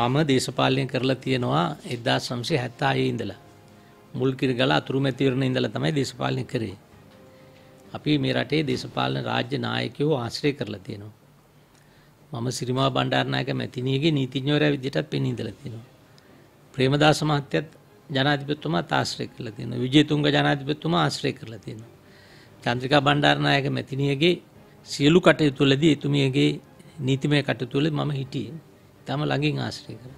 මම දේශපාලනය කරලා තියෙනවා 1976 ඉඳලා. මුල්කිරගල අතුරුමැතිවරණ ඉඳලා තමයි දේශපාලනය කරේ. අපි මේ රටේ දේශපාලන රාජ්‍ය නායකයෝ ආශ්‍රය කරලා තියෙනවා. මම සිරිමා බණ්ඩාරනායක මැතිණියගේ නීතිඥවරයා විදිහටත් පෙනී ඉඳලා තියෙනවා. ප්‍රේමදාස මහත්තයත් ජනාධිපතිතුමා ආශ්‍රය කරලා තියෙනවා. විජේතුංග ජනාධිපතිතුමා ආශ්‍රය කරලා තියෙනවා. චන්ද්‍රිකා බණ්ඩාරනායක මැතිණියගේ සියලු කටයුතු වලදී එතුමියගේ නීතිමය කටයුතු වල මම හිටියේ. තම ළඟින් ආශ්‍රය කර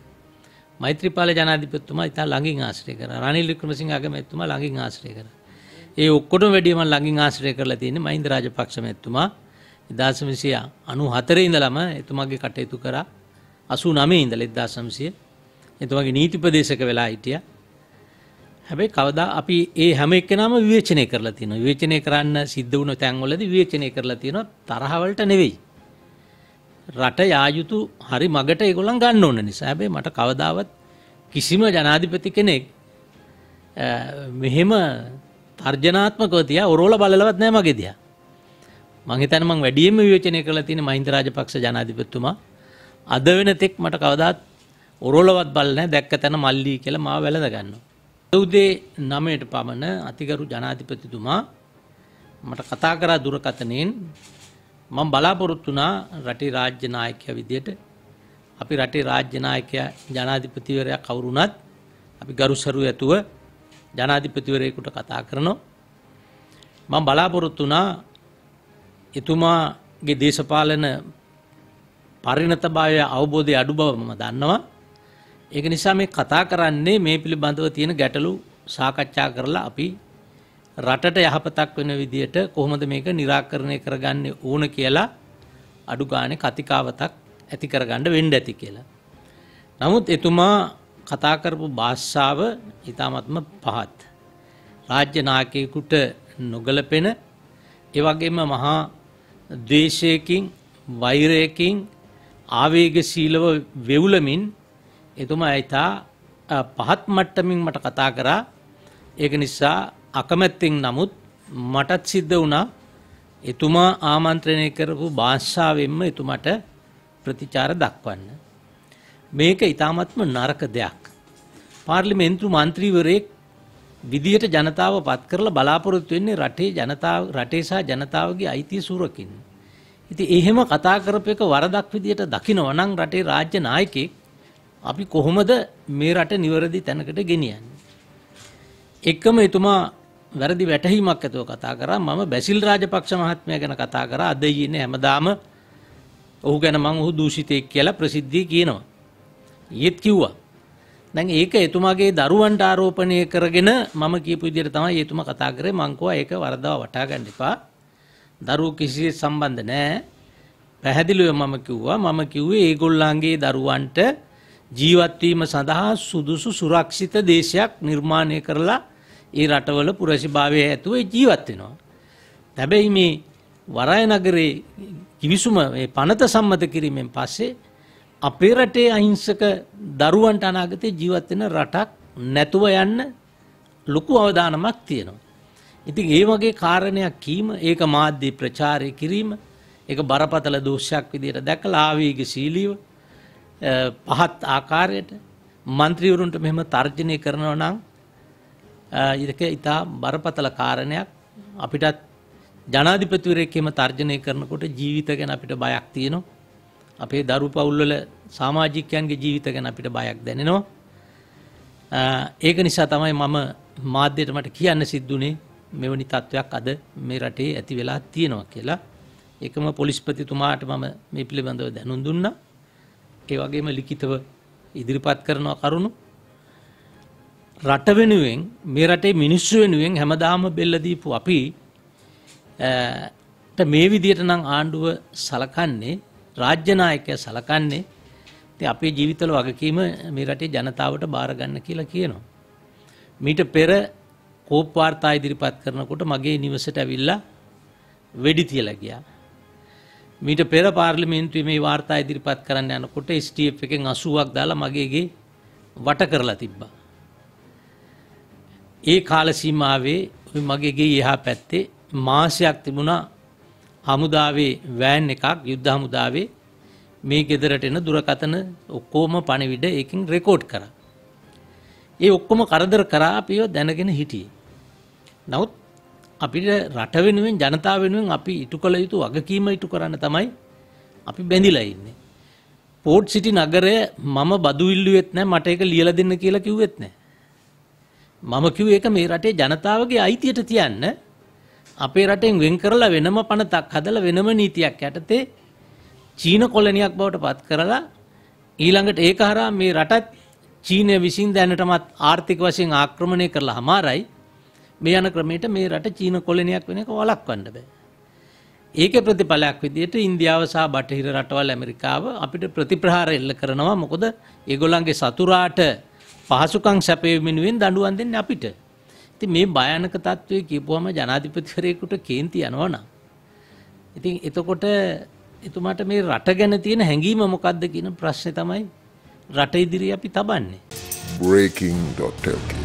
මෛත්‍රපාල ජනාධිපත්තුමා ඉතා ළඟින් ආශ්‍රය කර රනිල් වික්‍රමසිංහ අගමැතිතුමා ළඟින් ආශ්‍රය කර ඒ ඔක්කොටම වැඩිය මම ළඟින් ආශ්‍රය කරලා තියෙන්නේ මහින්ද රාජපක්ෂ මැතිතුමා 1994 ඉඳලම එතුමාගේ කටයුතු කරා 89 ඉඳලා 1900 එතුමාගේ නීති ප්‍රදේශක වෙලා හිටියා හැබැයි කවදා අපි ඒ හැම එක්කෙනාම විවේචනය කරලා තියෙනවා. විවේචනය කරන්න සිද්ධ වුණ තැන්වලදී විවේචනය කරලා තියෙනවා තරහවලට නෙවෙයි. රට යායුතු හරි මගට ඒගොල්ලන් ගන්න ඕන නිසා හැබැයි මට කවදාවත් කිසිම ජනාධිපති කෙනෙක් මෙහෙම තර්ජනාත්මකව තියා ඔරෝල බලලවත් නැහැ මගේ දිහා. මං හිතන්නේ මං වැඩියෙන්ම විවේචනය කරලා තියෙන මහින්ද රාජපක්ෂ ජනාධිපතිතුමා අද වෙනතෙක් මට කවදාත් ඔරෝලවත් බලලා නැහැ දැක්ක තැන මල්ලි කියලා මාව වැළඳ ගන්නවා. උදේ 9ට පමණ අතිගරු ජනාධිපතිතුමා මට කතා කරා දුරකථනයෙන් මම බලාපොරොත්තු වුණා රටේ රාජ්‍ය නායකයා විදියට අපි රටේ රාජ්‍ය නායකයා ජනාධිපතිවරයා කවුරු වුණත් අපි ගරුසරු ඇතුව ජනාධිපතිවරයෙකුට කතා කරනවා මම බලාපොරොත්තු වුණා එතුමාගේ දේශපාලන පරිණතභාවය අවබෝධය අඩු බව මම දන්නවා ඒක නිසා මේ කතා කරන්නේ මේ පිළිබඳව තියෙන ගැටලු සාකච්ඡා කරලා අපි රටට යහපතක් වෙන විදියට කොහොමද මේක निराකරණය කරගන්න ඕන කියලා අඩු ගානේ කතිකාවතක් ඇති කරගන්න වෙන්න ඇති කියලා. නමුත් එතුමා කතා කරපු භාෂාව ඊ타මත්ම පහත්. රාජ්‍ය නායකයෙකුට නොගැලපෙන ඒ වගේම මහා ද්වේෂයකින් වෛරයකින් ආවේගශීලව වෙවුලමින් එතුමා ඊටා පහත් මට්ටමින් මට කතා කරා ඒක නිසා අකමැත්තෙන් නමුත් මටත් සිද්ධ වුණා එතුමා ආමන්ත්‍රණය කරපු භාෂාවෙන්ම එතුමට ප්‍රතිචාර දක්වන්න. මේක ඉතාමත්ම නරක දෙයක්. පාර්ලිමේන්තු මන්ත්‍රීවරයෙක් විදියට ජනතාව පත් කරලා බලාපොරොත්තු වෙන්නේ රටේ ජනතාව රටේ සහ ජනතාවගේ අයිතිය සුරකින්න. ඉතින් එහෙම කතා කරපු එක වරදක් විදියට දකිනවා නම් රටේ රාජ්‍ය නායකයෙක් අපි කොහොමද මේ රට නිවැරදි තැනකට ගෙනියන්නේ? එකම එතුමා වැරදි වැටහීමක් ඇතුව කතා කරා මම බැසිල් රාජපක්ෂ මහත්මයා ගැන කතා කරා අද ඉන්නේ හැමදාම ඔහු ගැන මම ඔහු දූෂිතයෙක් කියලා ප්‍රසිද්ධිය කියනවා. ඊයේත් කිව්වා. දැන් ඒක එතුමාගේ දරුවන්ට ආරෝපණය කරගෙන මම කියපු විදිහට තමයි එතුමා කතා කරේ මං කෝවා ඒක වරදවා වටා ගන්න එපා. දරුවෝ කිසිසේ සම්බන්ධ නැහැ. පැහැදිලිව මම කිව්වා මම කිව්වේ ඒගොල්ලන්ගේ දරුවන්ට ජීවත් වීම සඳහා සුදුසු සුරක්ෂිත දේශයක් නිර්මාණය කරලා ඒ රටවල පුරසිභාවය ඇතුව ජීවත් වෙනවා. හැබැයි මේ වරාය නගරේ කිවිසුම මේ පනත සම්මත කිරීමෙන් පස්සේ අපේ රටේ අහිංසක දරුවන්ට අනාගතේ ජීවත් වෙන රටක් නැතුව යන්න ලොකු අවදානමක් තියෙනවා. ඉතින් ඒ වගේ කාරණයක් කීම ඒක මාධ්‍ය ප්‍රචාරය කිරීම ඒක බරපතල දෝෂයක් විදිහට දැකලා ආවේගශීලීව පහත් ආකාරයට മന്ത്രിවරුන්ට මෙහෙම තර්ජනය කරනවා නම් ඉදක ඉතා බරපතල කාරණයක් අපිටත් ජනාධිපතිවරයකම තර්ජනය කරනකොට ජීවිත ගැන අපිට බයක් තියෙනවා. අපේ දරු පවුල්වල සාමාජිකයන්ගේ ජීවිත ගැන අපිට බයක් දැනෙනවා. ඒක නිසා තමයි මම මාධ්‍යයට මට කියන්න සිද්ධුනේ මෙවැනි තත්ත්වයක් අද මේ රටේ ඇති වෙලා තියෙනවා කියලා. ඒකම පොලිස්පතිතුමාට මම මේ පිළිබඳව දැනුම් දුන්නා. ඒ වගේම ලිඛිතව ඉදිරිපත් කරනවා කරුණු රට වෙනුවෙන් මේ රටේ මිනිස්සු වෙනුවෙන් හැමදාම බෙල්ල දීපු අපි මේ විදියට නම් ආණ්ඩුව සලකන්නේ රාජ්‍ය නායකය සලකන්නේ ඉතින් අපේ ජීවිතවල වගකීම මේ රටේ ජනතාවට බාර ගන්න කියලා කියනවා. මීට පෙර කෝප් වාර්තා ඉදිරිපත් කරනකොට මගේ නිවසට ඇවිල්ලා වෙඩි තියලා ගියා. මීට පෙර පාර්ලිමේන්තුවේ මේ වාර්තා ඉදිරිපත් කරන්න යනකොට STF එකෙන් 80ක් දාලා මගේ වට කරලා තිබ්බා. ඒ කාල සීමාවේ මගේ ගේ එහා පැත්තේ මාසයක් තිබුණා හමුදාවේ වෑන් එකක් යුද්ධ හමුදාවේ මේ ගෙදරට එන දුරකතන ඔක්කොම පණිවිඩ ඒකින් රෙකෝඩ් කරා. ඒ ඔක්කොම කරදර කරා අපිව දැනගෙන හිටියේ. නමුත් අපිට රට වෙනුවෙන් ජනතාව වෙනුවෙන් අපි ඉටු කළ යුතු වගකීම ඉටු කරන්න තමයි අපි බැඳිලා ඉන්නේ. පෝට් සිටි නගරය මම බදු ඉල්ලුවෙත් නැහැ මට ඒක ලියලා දෙන්න කියලා කිව්වෙත් නැහැ. මම කිව්වේ ඒක මේ රටේ ජනතාවගේ අයිතියට තියන්න අපේ රටෙන් වෙන් කරලා වෙනම පනතක් හදලා වෙනම නීතියක් යටතේ චීන කොලනියක් බවට පත් කරලා ඊළඟට ඒක හරහා මේ රටත් චීනය විසින් දැනටමත් ආර්ථික වශයෙන් ආක්‍රමණය කරලා හමාරයි මේ යන ක්‍රමයට මේ රට චීන කොලනියක් වෙන එක වළක්වන්න බෑ. ඒකේ ප්‍රතිඵලයක් විදිහට ඉන්දියාව සහ බටහිර රටවල් ඇමරිකාව අපිට ප්‍රතිප්‍රහාර එල්ල කරනවා මොකද ඒගොල්ලන්ගේ සතුරාට පහසුකම් සැපයීමෙනුවෙන් දඬුවම් දෙන්නේ අපිට. ඉතින් මේ භයානක తত্ত্বය කියපුවම ජනාධිපතිවරයෙකුට කේන්ති යනවා නම්. ඉතින් එතකොට එතුමාට මේ රට ගැන තියෙන හැඟීම මොකක්ද කියන ප්‍රශ්නේ තමයි රට ඉදිරියේ අපි තබන්නේ. breaking.lk